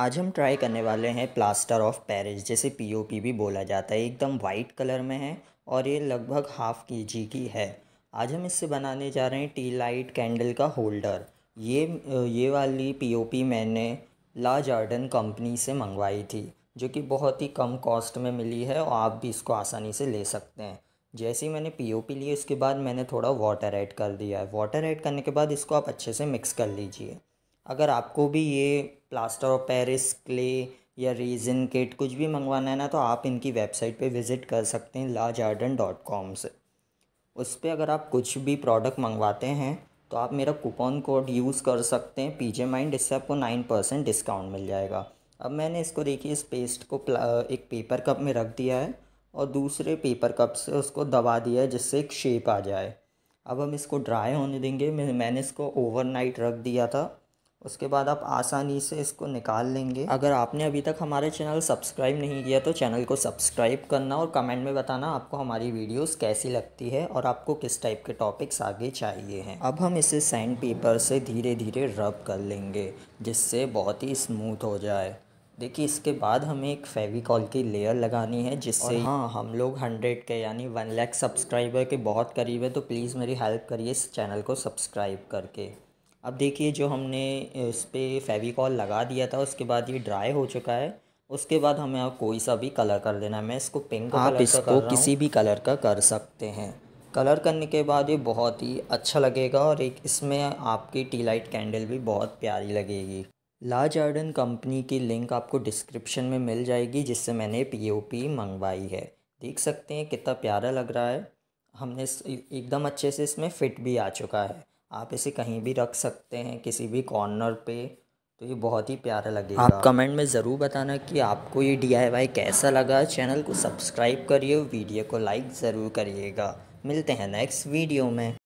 आज हम ट्राई करने वाले हैं प्लास्टर ऑफ पेरिस जिसे पीओपी भी बोला जाता है एकदम वाइट कलर में है और ये लगभग हाफ के जी की है आज हम इससे बनाने जा रहे हैं टी लाइट कैंडल का होल्डर ये ये वाली पीओपी मैंने ला जार्डन कंपनी से मंगवाई थी जो कि बहुत ही कम कॉस्ट में मिली है और आप भी इसको आसानी से ले सकते हैं जैसे ही मैंने पी ली उसके बाद मैंने थोड़ा वाटर ऐड कर दिया है वाटर ऐड करने के बाद इसको आप अच्छे से मिक्स कर लीजिए अगर आपको भी ये प्लास्टर ऑफ पेरिस क्ले या रेजिन किट कुछ भी मंगवाना है ना तो आप इनकी वेबसाइट पे विज़िट कर सकते हैं ला जार्डन डॉट कॉम से उस पर अगर आप कुछ भी प्रोडक्ट मंगवाते हैं तो आप मेरा कूपन कोड यूज़ कर सकते हैं पीजे माइंड इससे आपको नाइन परसेंट डिस्काउंट मिल जाएगा अब मैंने इसको देखिए इस पेस्ट को एक पेपर कप में रख दिया है और दूसरे पेपर कप से उसको दबा दिया है जिससे एक शेप आ जाए अब हम इसको ड्राई होने देंगे मैंने इसको ओवरनाइट रख दिया था उसके बाद आप आसानी से इसको निकाल लेंगे अगर आपने अभी तक हमारे चैनल सब्सक्राइब नहीं किया तो चैनल को सब्सक्राइब करना और कमेंट में बताना आपको हमारी वीडियोस कैसी लगती है और आपको किस टाइप के टॉपिक्स आगे चाहिए हैं अब हम इसे सैंड पेपर से धीरे धीरे रब कर लेंगे जिससे बहुत ही स्मूथ हो जाए देखिए इसके बाद हमें एक फेविकॉल की लेयर लगानी है जिससे हाँ हम लोग हंड्रेड के यानी वन लैख सब्सक्राइबर के बहुत करीब है तो प्लीज़ मेरी हेल्प करिए इस चैनल को सब्सक्राइब करके अब देखिए जो हमने इस पर फेविकॉल लगा दिया था उसके बाद ये ड्राई हो चुका है उसके बाद हमें अब कोई सा भी कलर कर देना है मैं इसको पिंक आप इसको किसी भी कलर का कर सकते हैं कलर करने के बाद ये बहुत ही अच्छा लगेगा और एक इसमें आपकी टी लाइट कैंडल भी बहुत प्यारी लगेगी ला जार्डन कंपनी की लिंक आपको डिस्क्रिप्शन में मिल जाएगी जिससे मैंने पीओपी मंगवाई है देख सकते हैं कितना प्यारा लग रहा है हमने एकदम अच्छे से इसमें फिट भी आ चुका है आप इसे कहीं भी रख सकते हैं किसी भी कॉर्नर पे तो ये बहुत ही प्यारा लगेगा आप कमेंट में ज़रूर बताना कि आपको ये डी कैसा लगा चैनल को सब्सक्राइब करिए वीडियो को लाइक ज़रूर करिएगा मिलते हैं नेक्स्ट वीडियो में